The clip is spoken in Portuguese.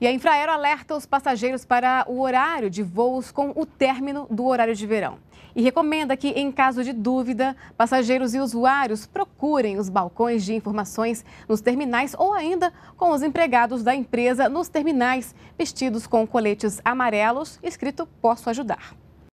E a Infraero alerta os passageiros para o horário de voos com o término do horário de verão. E recomenda que, em caso de dúvida, passageiros e usuários procurem os balcões de informações nos terminais ou ainda com os empregados da empresa nos terminais, vestidos com coletes amarelos, escrito Posso Ajudar.